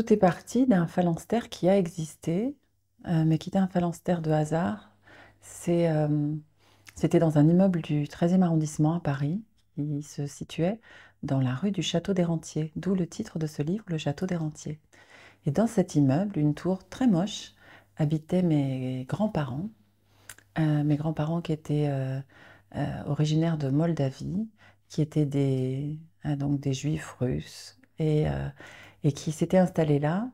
tout est parti d'un phalanstère qui a existé, euh, mais qui était un phalanstère de hasard. Euh, c'était dans un immeuble du 13e arrondissement à Paris. Il se situait dans la rue du Château des Rentiers, d'où le titre de ce livre, Le Château des Rentiers. Et dans cet immeuble, une tour très moche, habitaient mes grands-parents. Euh, mes grands-parents qui étaient originaires de Moldavie, qui étaient des, donc des juifs russes. Et, et qui s'étaient installés là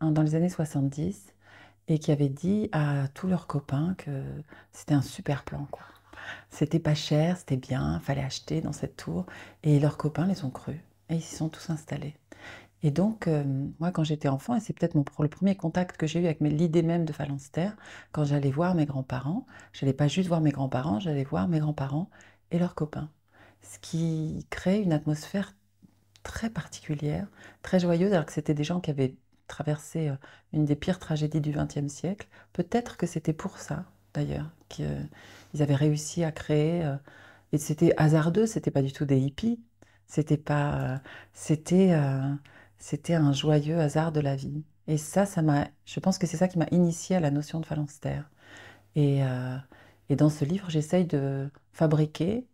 hein, dans les années 70 et qui avaient dit à tous leurs copains que c'était un super plan. C'était pas cher, c'était bien, fallait acheter dans cette tour. Et leurs copains les ont crus et ils s'y sont tous installés. Et donc, euh, moi, quand j'étais enfant, et c'est peut-être mon, le premier contact que j'ai eu avec l'idée même de Phalanstère, quand j'allais voir mes grands-parents, j'allais pas juste voir mes grands-parents, j'allais voir mes grands-parents et leurs copains. Ce qui crée une atmosphère très particulière, très joyeuse, alors que c'était des gens qui avaient traversé euh, une des pires tragédies du XXe siècle. Peut-être que c'était pour ça, d'ailleurs, qu'ils euh, avaient réussi à créer. Euh, et c'était hasardeux, c'était pas du tout des hippies, c'était pas, c'était, c'était un joyeux hasard de la vie. Et ça, ça m'a, je pense que c'est ça qui m'a initié à la notion de phalanstère. Et, et dans ce livre, j'essaye de fabriquer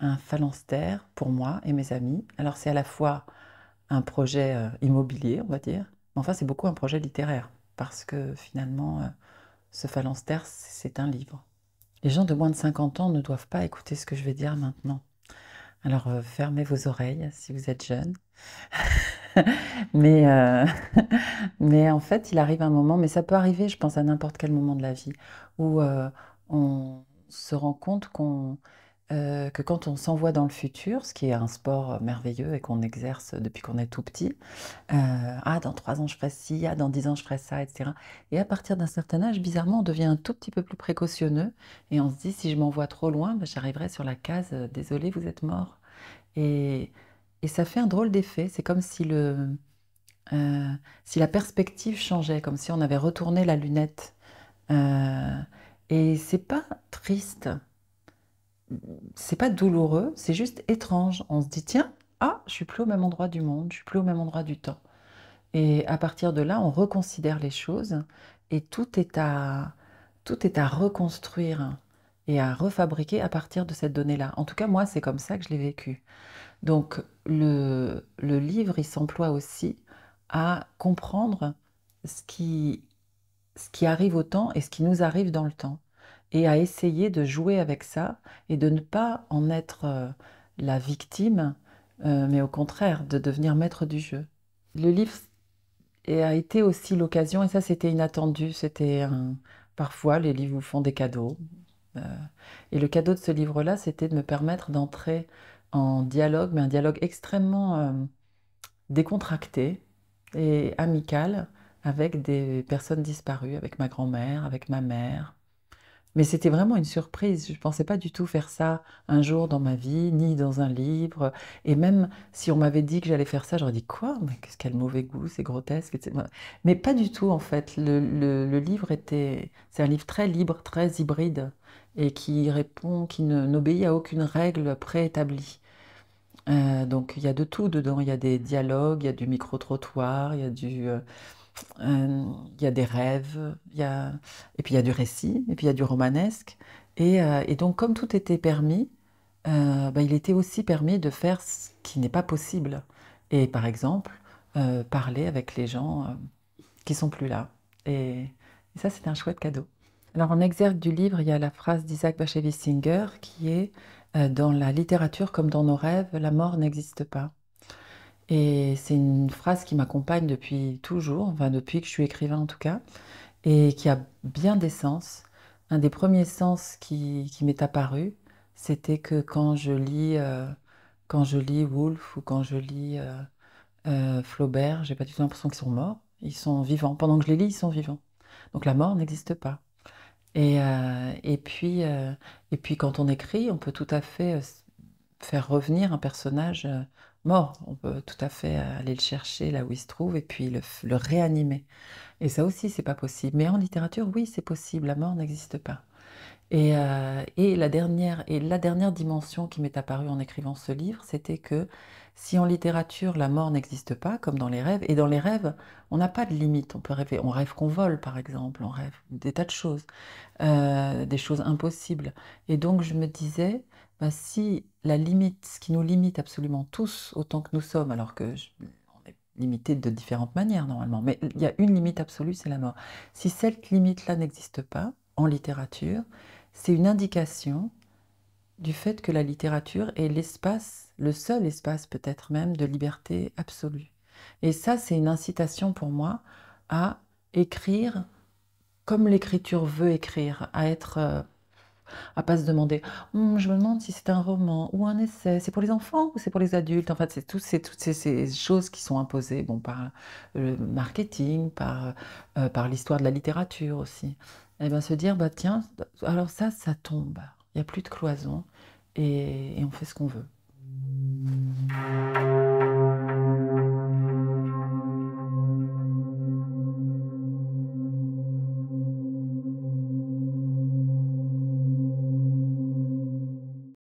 un phalanstère pour moi et mes amis. Alors c'est à la fois un projet euh, immobilier, on va dire, mais enfin c'est beaucoup un projet littéraire, parce que finalement, euh, ce phalanstère, c'est un livre. Les gens de moins de 50 ans ne doivent pas écouter ce que je vais dire maintenant. Alors euh, fermez vos oreilles si vous êtes jeune. mais, mais en fait, il arrive un moment, mais ça peut arriver, je pense, à n'importe quel moment de la vie, où on se rend compte qu'on euh, que quand on s'envoie dans le futur, ce qui est un sport merveilleux et qu'on exerce depuis qu'on est tout petit, euh, ah dans trois ans je ferai ci, ah dans dix ans je ferai ça, etc. Et à partir d'un certain âge, bizarrement, on devient un tout petit peu plus précautionneux et on se dit si je m'envoie trop loin, ben, j'arriverai sur la case euh, désolé vous êtes mort. Et, ça fait un drôle d'effet. C'est comme si le si la perspective changeait, comme si on avait retourné la lunette. et c'est pas triste c'est pas douloureux, c'est juste étrange. On se dit tiens, ah, je suis plus au même endroit du monde, je suis plus au même endroit du temps. Et à partir de là, on reconsidère les choses et tout est à tout est à reconstruire et à refabriquer à partir de cette donnée-là. En tout cas, moi, c'est comme ça que je l'ai vécu. Donc, le, livre, il s'emploie aussi à comprendre ce ce qui arrive au temps et ce qui nous arrive dans le temps et à essayer de jouer avec ça et de ne pas en être euh, la victime, euh, mais au contraire, de devenir maître du jeu. Le livre a été aussi l'occasion, et ça c'était inattendu, c'était parfois les livres vous font des cadeaux. Euh, et le cadeau de ce livre-là, c'était de me permettre d'entrer en dialogue, mais un dialogue extrêmement décontracté et amical avec des personnes disparues, avec ma grand-mère, avec ma mère, mais c'était vraiment une surprise. Je ne pensais pas du tout faire ça un jour dans ma vie, ni dans un livre. Et même si on m'avait dit que j'allais faire ça, j'aurais dit quoi Mais qu'est-ce qu'elle mauvais goût, c'est grotesque, etc. Mais pas du tout en fait. Le, livre était, c'est un livre très libre, très hybride et qui répond, qui n'obéit à aucune règle préétablie. Euh, donc il y a de tout dedans. Il y a des dialogues, il y a du micro trottoir, il y a du euh, euh, il y a des rêves, y a... et puis il y a du récit, et puis il y a du romanesque. Et, euh, donc, comme tout était permis, euh, bah, il était aussi permis de faire ce qui n'est pas possible. Et par exemple, parler avec les gens qui sont plus là. Et, ça, c'est un chouette cadeau. Alors, en exergue du livre, il y a la phrase d'Isaac Bashevis Singer qui est Dans la littérature comme dans nos rêves, la mort n'existe pas. Et c'est une phrase qui m'accompagne depuis toujours, enfin depuis que je suis écrivain en tout cas, et qui a bien des sens. Un des premiers sens qui, m'est apparu, c'était que quand je lis, euh, quand je lis Woolf ou quand je lis euh, euh, Flaubert, j'ai pas du tout l'impression qu'ils sont morts, ils sont vivants. Pendant que je les lis, ils sont vivants. Donc la mort n'existe pas. Et, euh, et puis, et puis quand on écrit, on peut tout à fait faire revenir un personnage mort. On peut tout à fait euh, aller le chercher là où il se trouve et puis le, réanimer. Et ça aussi, c'est pas possible. Mais en littérature, oui, c'est possible. La mort n'existe pas. Euh, et, la dernière, et la dernière dimension qui m'est apparue en écrivant ce livre, c'était que si en littérature la mort n'existe pas, comme dans les rêves, et dans les rêves, on n'a pas de limite, on peut rêver, on rêve qu'on vole par exemple, on rêve des tas de choses, euh, des choses impossibles. Et donc je me disais, bah, si la limite, ce qui nous limite absolument tous, autant que nous sommes, alors que on est limité de différentes manières normalement, mais il y a une limite absolue, c'est la mort. Si cette limite-là n'existe pas en littérature, c'est une indication du fait que la littérature est l'espace, le seul espace peut-être même de liberté absolue. Et ça, c'est une incitation pour moi à écrire comme l'écriture veut écrire, à être euh, à pas se demander hum, je me demande si c'est un roman ou un essai, c'est pour les enfants ou c'est pour les adultes. En fait, c'est toutes ces, choses qui sont imposées bon, par euh, le marketing, par, euh, par l'histoire de la littérature aussi. Et eh bien se dire bah tiens, alors ça, ça tombe, il n'y a plus de cloison et on fait ce qu'on veut.